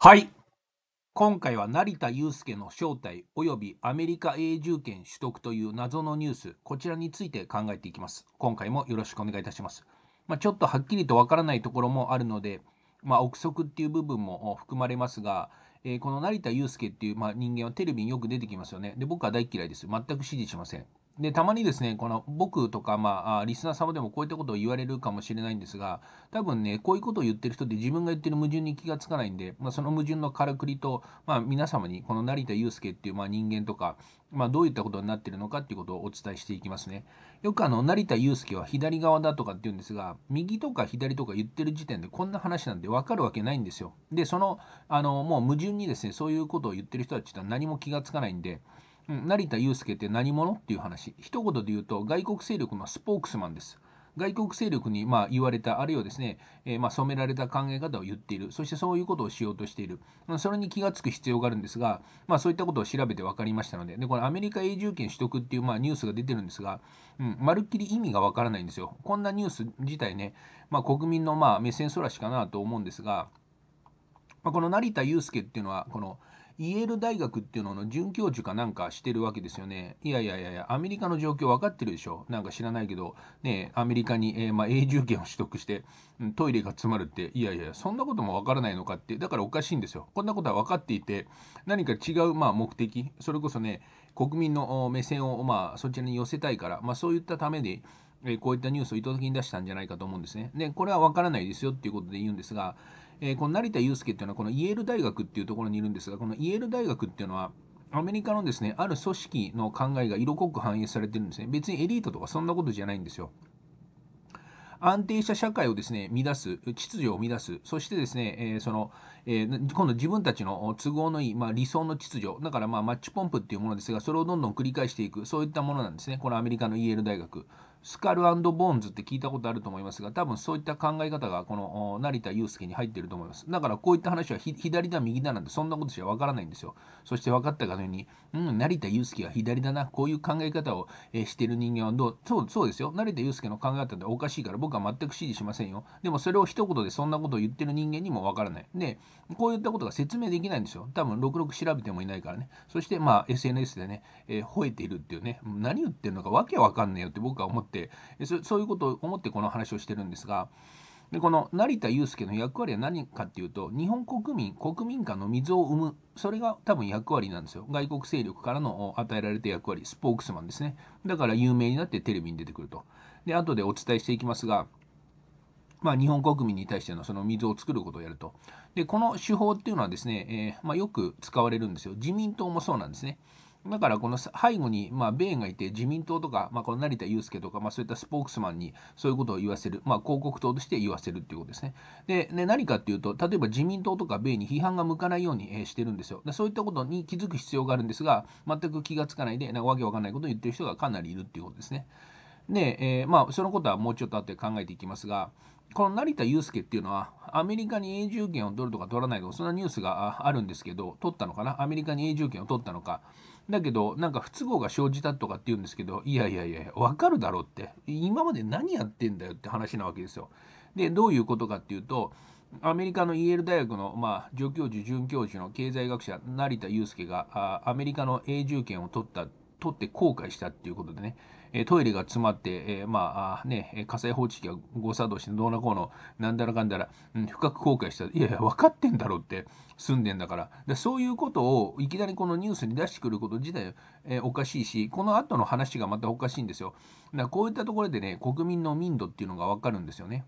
はい。今回は成田悠輔の正体及びアメリカ永住権取得という謎のニュース、こちらについて考えていきます。今回もよろしくお願いいたします。まあ、ちょっとはっきりとわからないところもあるので、まあ、憶測っていう部分も含まれますが、えー、この成田悠輔っていう、まあ、人間はテレビによく出てきますよね。で、僕は大嫌いです。全く支持しません。でたまにですねこの僕とか、まあ、リスナー様でもこういったことを言われるかもしれないんですが多分ねこういうことを言ってる人って自分が言ってる矛盾に気がつかないんで、まあ、その矛盾のからくりと、まあ、皆様にこの成田悠輔っていう、まあ、人間とか、まあ、どういったことになってるのかっていうことをお伝えしていきますねよくあの成田悠輔は左側だとかって言うんですが右とか左とか言ってる時点でこんな話なんで分かるわけないんですよでそのあのもう矛盾にですねそういうことを言ってる人たちとは何も気がつかないんでうん、成田悠輔って何者っていう話一言で言うと外国勢力のスポークスマンです外国勢力にま言われたあるいはですね、えー、ま染められた考え方を言っているそしてそういうことをしようとしているそれに気が付く必要があるんですが、まあ、そういったことを調べて分かりましたのででこのアメリカ永住権取得っていうまあニュースが出てるんですが、うん、まるっきり意味が分からないんですよこんなニュース自体ね、まあ、国民のま目線そらしかなと思うんですが、まあ、この成田悠輔っていうのはこのイエール大学っていうのの准教授かなんかしてるわけですよね。いやいやいやいや、アメリカの状況分かってるでしょ。なんか知らないけど、ね、アメリカに、えー、まあ、永住権を取得して、トイレが詰まるって、いやいや、そんなことも分からないのかって、だからおかしいんですよ。こんなことは分かっていて、何か違う、まあ、目的、それこそね、国民の目線を、まあ、そちらに寄せたいから、まあ、そういったためで、えこういったニュースを意図的に出したんじゃないかと思うんですね。で、これは分からないですよっていうことで言うんですが、えー、この成田悠輔っていうのは、このイェール大学っていうところにいるんですが、このイェール大学っていうのは、アメリカのですね、ある組織の考えが色濃く反映されてるんですね。別にエリートとかそんなことじゃないんですよ。安定した社会をですね、乱す、秩序を乱す、そしてですね、えー、その、えー、今度自分たちの都合のいい、まあ、理想の秩序、だからまあマッチポンプっていうものですが、それをどんどん繰り返していく、そういったものなんですね、このアメリカのイェール大学。スカルボーンズって聞いたことあると思いますが、多分そういった考え方がこの成田悠輔に入ってると思います。だからこういった話は左だ、右だなんてそんなことしかわからないんですよ。そして分かったかのように、うん、成田悠輔は左だな、こういう考え方を、えー、してる人間はどうそう、そうですよ。成田悠輔の考え方っておかしいから僕は全く支持しませんよ。でもそれを一言でそんなことを言ってる人間にもわからない。で、こういったことが説明できないんですよ。多分66調べてもいないからね。そしてまあ SNS でね、えー、吠えているっていうね、何言ってるのかわけわかんねえよって僕は思ってってそういうことを思ってこの話をしてるんですがでこの成田悠輔の役割は何かっていうと日本国民国民間の溝を生むそれが多分役割なんですよ外国勢力からの与えられた役割スポークスマンですねだから有名になってテレビに出てくるとで後でお伝えしていきますがまあ、日本国民に対してのその水を作ることをやると。で、この手法っていうのはですね、えー、まあ、よく使われるんですよ。自民党もそうなんですね。だからこの背後に、まあ、米がいて自民党とか、まあ、この成田悠介とか、まあ、そういったスポークスマンにそういうことを言わせる、まあ、広告党として言わせるということですね。で、ね、何かっていうと、例えば自民党とか米に批判が向かないように、えしてるんですよで。そういったことに気づく必要があるんですが、全く気がつかないで、なんかわけわかんないことを言ってる人がかなりいるっていうことですね。で、えー、まあ、そのことはもうちょっと後で考えていきますが、この成田悠介っていうのは、アメリカに永住権を取るとか取らないとか、そんなニュースがあるんですけど、取ったのかな、アメリカに永住権を取ったのか、だけど、なんか不都合が生じたとかって言うんですけど、いやいやいや、わかるだろうって、今まで何やってんだよって話なわけですよ。で、どういうことかっていうと、アメリカのイェール大学の、まあ、助教授、准教授の経済学者、成田悠介が、あアメリカの永住権を取った、取って後悔したっていうことでね、えトイレが詰まって、えまあね、火災報知器が誤作動してどうなこうの、なんだらかんだら、うん、深く後悔した。いやいや、分かってんだろうって、住んでんだから。でそういうことをいきなりこのニュースに出してくること自体、えおかしいし、この後の話がまたおかしいんですよ。だからこういったところでね、国民の民度っていうのが分かるんですよね。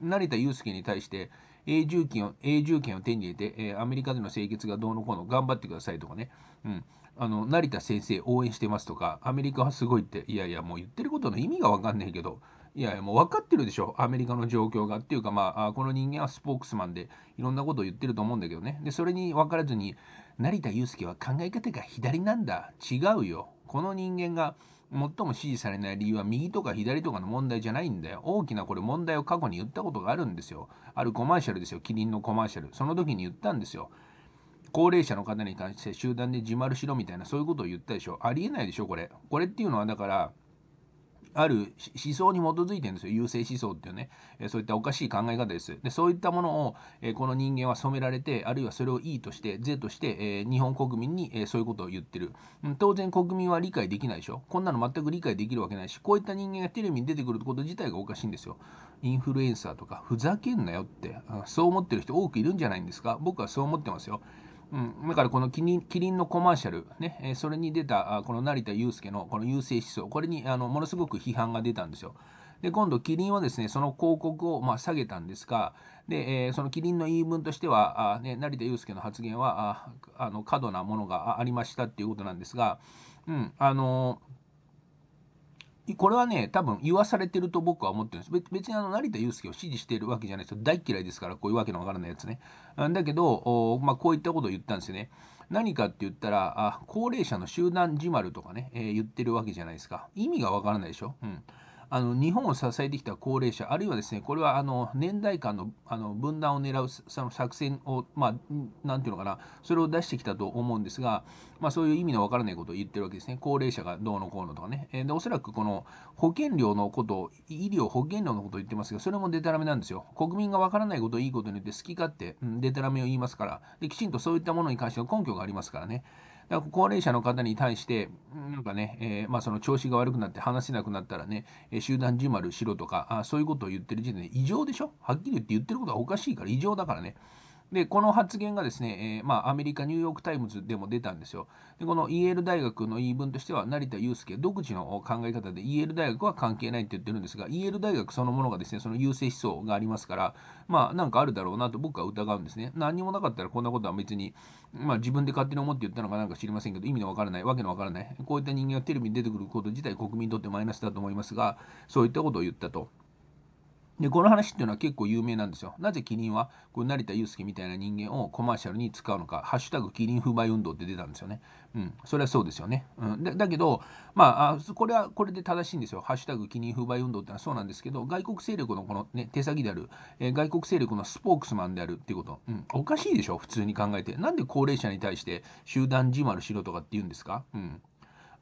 成田悠輔に対して、永住権を、永住権を手に入れて、えー、アメリカでの清潔がどうのこうの頑張ってくださいとかね、うん。あの、成田先生応援してますとか、アメリカはすごいって、いやいや、もう言ってることの意味がわかんないけど、いやいや、もう分かってるでしょ、アメリカの状況が。っていうか、まあ、この人間はスポークスマンで、いろんなことを言ってると思うんだけどね。で、それに分からずに、成田悠輔は考え方が左なんだ、違うよ。この人間が、最も支持されない理由は右とか左とかの問題じゃないんだよ。大きなこれ問題を過去に言ったことがあるんですよ。あるコマーシャルですよ。キリンのコマーシャル。その時に言ったんですよ。高齢者の方に関して集団で自丸しろみたいなそういうことを言ったでしょ。ありえないでしょ、これ。これっていうのはだから、ある思想に基づいてるんですよ優生思想っていうね、えそういったおかしい考え方ですでそういったものを、えこの人間は染められてあるいはそれをいいとして是として、え日本国民に、えそういうことを言ってる、うん、当然国民は理解できないでしょこんなの全く理解できるわけないしこういった人間がテレビに出てくること自体がおかしいんですよインフルエンサーとかふざけんなよってそう思ってる人多くいるんじゃないんですか僕はそう思ってますようん、だからこのキリンキリンのコマーシャルね、えそれに出たこの成田悠輔のこの優勢思想これにあのものすごく批判が出たんですよ。で今度キリンはですねその広告をまあ下げたんですがで、えー、そのキリンの言い分としてはあ、ね、成田悠輔の発言はああの過度なものがありましたっていうことなんですが、うん、あのーこれはね、多分言わされてると僕は思ってるんです。別にあの成田悠介を支持しているわけじゃないですよ。大嫌いですから、こういうわけのわからないやつね。だけど、まあ、こういったことを言ったんですよね。何かって言ったら、あ高齢者の集団自丸とかね、えー、言ってるわけじゃないですか。意味がわからないでしょ。うんあの日本を支えてきた高齢者あるいはですねこれはあの年代間のあの分断を狙うその作戦をまあていうのかなそれを出してきたと思うんですが、まあ、そういう意味のわからないことを言ってるわけですね高齢者がどうのこうのとかね、えー、でおそらくこの保険料のこと医療保険料のことを言ってますがそれもデタラメなんですよ国民がわからないことをいいことによって好き勝手、うん、デタラメを言いますからできちんとそういったものに関しての根拠がありますからねだから高齢者の方に対して、なんかね、えー、まあ、その調子が悪くなって話せなくなったらね、え集団自丸しろとかあ、そういうことを言ってる時点で異常でしょはっきり言って言ってることがおかしいから異常だからね。で、この発言がですね、えー、まあ、アメリカ、ニューヨーク・タイムズでも出たんですよ。で、このイ l ール大学の言い分としては、成田悠輔独自の考え方で、イェール大学は関係ないって言ってるんですが、イェール大学そのものがですね、その優勢思想がありますから、まあ、なんかあるだろうなと僕は疑うんですね。何もなかったらこんなことは別に、まあ、自分で勝手に思って言ったのかなんか知りませんけど、意味のわからない、わけのわからない、こういった人間がテレビに出てくること自体、国民にとってマイナスだと思いますが、そういったことを言ったと。で、この話っていうのは結構有名なんですよ。なぜキリンは、こう成田悠介みたいな人間をコマーシャルに使うのか、ハッシュタグキリン不買運動って出たんですよね。うん、それはそうですよね。うん、だけど、まあ、これはこれで正しいんですよ。ハッシュタグキリン不買運動ってのはそうなんですけど、外国勢力のこの、ね、手先である、えー、外国勢力のスポークスマンであるっていうこと、うん、おかしいでしょ、普通に考えて。なんで高齢者に対して集団自丸しろとかって言うんですか、うん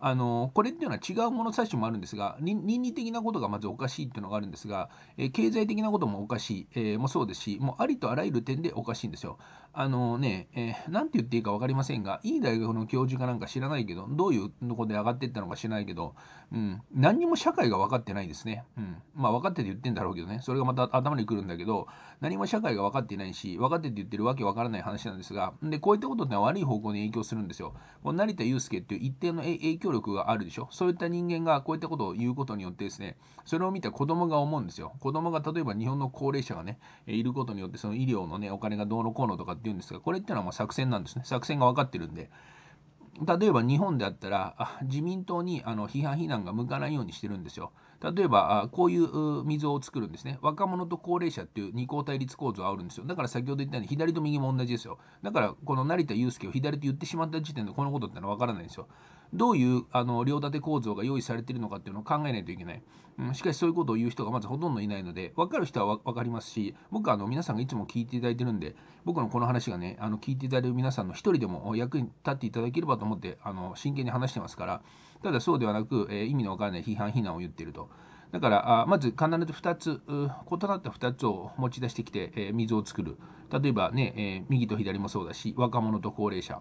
あのこれっていうのは違う物差しもあるんですが倫理的なことがまずおかしいっていうのがあるんですが、えー、経済的なこともおかしい、えー、もそうですしもうありとあらゆる点でおかしいんですよ。あのね、えー、なんて言っていいか分かりませんがいい大学の教授かなんか知らないけどどういうとこで上がっていったのか知らないけど、うん、何にも社会が分かってないですね。うん、まあ分かってて言ってんだろうけどねそれがまた頭にくるんだけど何も社会が分かっていないし分かってて言ってるわけ分からない話なんですがでこういったことって悪い方向に影響するんですよ。成田悠輔っていう一定の影響響力があるでしょそういった人間がこういったことを言うことによってですねそれを見て子供が思うんですよ子供が例えば日本の高齢者がねいることによってその医療のねお金がどうのこうのとかっていうんですがこれっていうのはま作戦なんですね作戦が分かってるんで例えば日本であったら自民党にあの批判非難が向かないようにしてるんですよ例えばこういう溝を作るんですね若者と高齢者っていう二項対立構造あるんですよだから先ほど言ったように左と右も同じですよだからこの成田悠輔を左と言ってしまった時点でこのことってのは分からないんですよどういうあの両立て構造が用意されているのかっていうのを考えないといけない、うん、しかしそういうことを言う人がまずほとんどいないので分かる人は分かりますし僕はあの皆さんがいつも聞いていただいてるんで僕のこの話がねあの聞いていただいてる皆さんの一人でも役に立っていただければと思ってあの真剣に話してますからただそうではなく、えー、意味のわからない批判、非難を言っていると。だから、あまず必ず2つ、異なった2つを持ち出してきて、えー、水を作る。例えばね、えー、右と左もそうだし、若者と高齢者。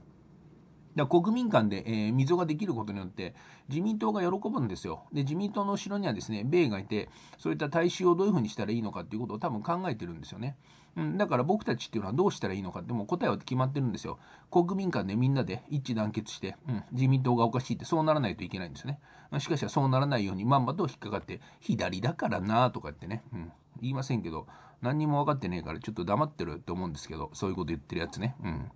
だ国民間で、えー、溝ができることによって自民党が喜ぶんですよ。で自民党の後ろにはですね米がいてそういった大衆をどういうふうにしたらいいのかっていうことを多分考えてるんですよね。うん、だから僕たちっていうのはどうしたらいいのかってもう答えは決まってるんですよ。国民間でみんなで一致団結して、うん、自民党がおかしいってそうならないといけないんですよね。しかしはそうならないようにまんまと引っかかって左だからなとかってね、うん、言いませんけど何にも分かってねえからちょっと黙ってると思うんですけどそういうこと言ってるやつね。うん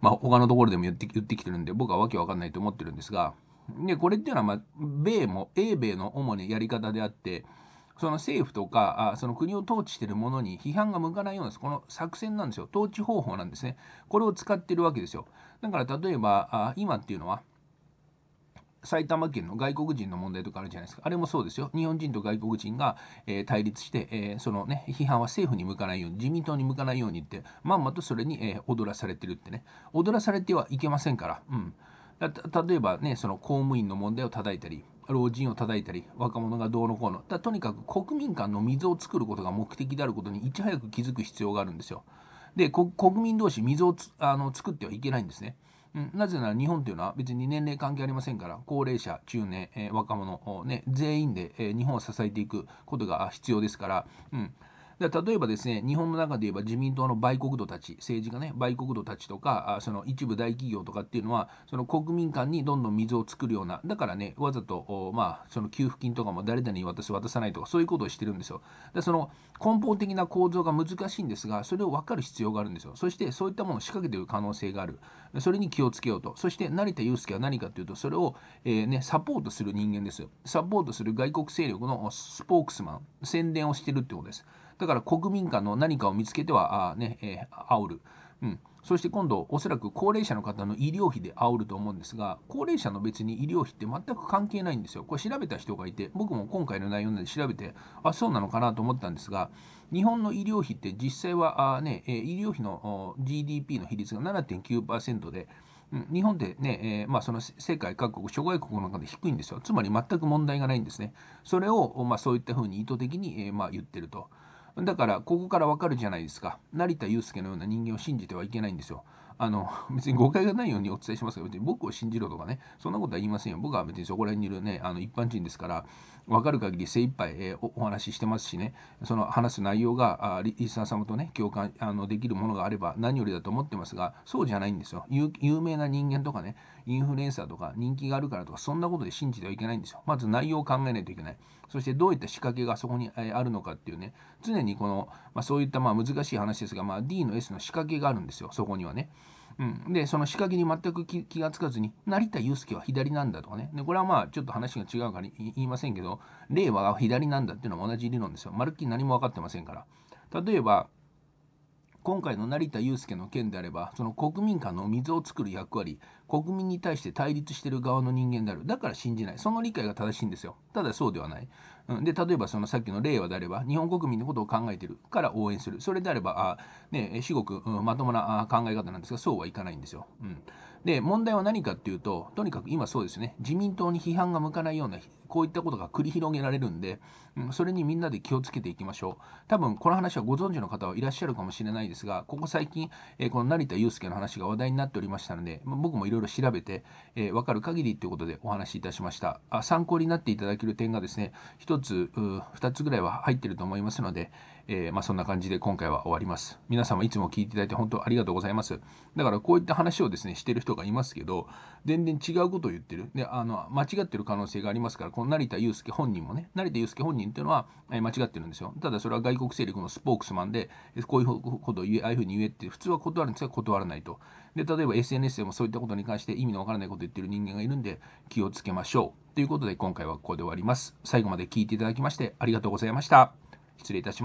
まあ、他のところでも言って言ってきてるんで僕はわけわかんないと思ってるんですがでこれっていうのは、まあ、米も英米の主にやり方であってその政府とかあその国を統治してるものに批判が向かないようなこの作戦なんですよ統治方法なんですねこれを使ってるわけですよだから例えばあ今っていうのは埼玉県の外国人の問題とかあるじゃないですか。あれもそうですよ。日本人と外国人が、えー、対立して、えー、そのね、批判は政府に向かないように、自民党に向かないようにって、まんまとそれに、えー、踊らされてるってね。踊らされてはいけませんから。うん。例えばね、その公務員の問題を叩いたり、老人を叩いたり、若者がどうのこうの。だとにかく国民間の溝を作ることが目的であることにいち早く気づく必要があるんですよ。で、国民同士溝をあの作ってはいけないんですね。うん、なぜなら日本というのは別に年齢関係ありませんから、高齢者、中年、えー、若者、ね、全員で、えー、日本を支えていくことが必要ですから、うん、で例えばですね、日本の中で言えば自民党の売国奴たち、政治がね、売国奴たちとか、あその一部大企業とかっていうのは、その国民間にどんどん水を作るような、だからね、わざと、まあ、その給付金とかも誰々に渡す、渡さないとか、そういうことをしてるんですよ。でその根本的な構造が難しいんですが、それを分かる必要があるんですよ。そして、そういったものを仕掛けている可能性がある。それに気をつけようと。そして、成田悠介は何かというと、それを、えー、ね、サポートする人間ですよ。サポートする外国勢力のスポークスマン、宣伝をしてるってことです。だから国民間の何かを見つけては、あね、えー、煽る。うん。そして今度、おそらく高齢者の方の医療費で煽ると思うんですが、高齢者の別に医療費って全く関係ないんですよ。これ調べた人がいて、僕も今回の内容で調べて、あ、そうなのかなと思ったんですが、日本の医療費って実際は、あね、医療費の GDP の比率が7.9%で、日本ってね、えー、まあ、その世界各国、諸外国の中で低いんですよ。つまり全く問題がないんですね。それを、まあ、そういったふうに意図的に、えー、まあ、言ってると。だから、ここからわかるじゃないですか。成田悠輔のような人間を信じてはいけないんですよ。あの、別に誤解がないようにお伝えしますが、別に僕を信じろとかね、そんなことは言いませんよ。僕は別にそこら辺にいるね、あの一般人ですから、わかる限り精一杯、おお話ししてますしね、その話す内容があリリスナー様とね、共感あのできるものがあれば何よりだと思ってますが、そうじゃないんですよ。有名な人間とかね、インフルエンサーとか人気があるからとか、そんなことで信じてはいけないんですよ。まず内容を考えないといけない。そしてどういった仕掛けがそこにあるのかっていうね、常にこの、まあ、そういったまあ難しい話ですが、まあ、D の S の仕掛けがあるんですよ、そこにはね。うん、で、その仕掛けに全く気がつかずに、成田悠介は左なんだとかね。で、これはまあ、ちょっと話が違うから言いませんけど、令和は左なんだっていうのは同じ理論ですよ。まるっきり何も分かってませんから。例えば、今回の成田悠輔の件であればその国民間の溝を作る役割国民に対して対立してる側の人間であるだから信じないその理解が正しいんですよただそうではない、うん、で例えばそのさっきの令和であれば日本国民のことを考えてるから応援するそれであればあ、ね、至極、うん、まともな考え方なんですがそうはいかないんですよ、うん、で問題は何かっていうととにかく今そうですね自民党に批判が向かないようなこういったことが繰り広げられるんで、うん、それにみんなで気をつけていきましょう。多分この話はご存知の方はいらっしゃるかもしれないですが、ここ最近、えー、この成田悠輔の話が話題になっておりましたので、まあ、僕もいろいろ調べて、えー、分かる限りということでお話しいたしました。あ参考になっていただける点がですね、1つ、2つぐらいは入ってると思いますので、えー、まあ、そんな感じで今回は終わります。皆様いつも聞いていただいて本当ありがとうございます。だからこういった話をですね、してる人がいますけど、全然違うことを言ってる。で、あの、間違ってる可能性がありますから、この成田悠介本人もね、成田悠介本人っていうのは、え間違ってるんですよ。ただそれは外国勢力のスポークスマンで、こういうことを言え、ああいうふうに言えって、普通は断るんですが、断らないと。で、例えば SNS でもそういったことに関して意味のわからないことを言ってる人間がいるんで、気をつけましょう。ということで、今回はここで終わります。最後まで聞いていただきまして、ありがとうございました。失礼いたします。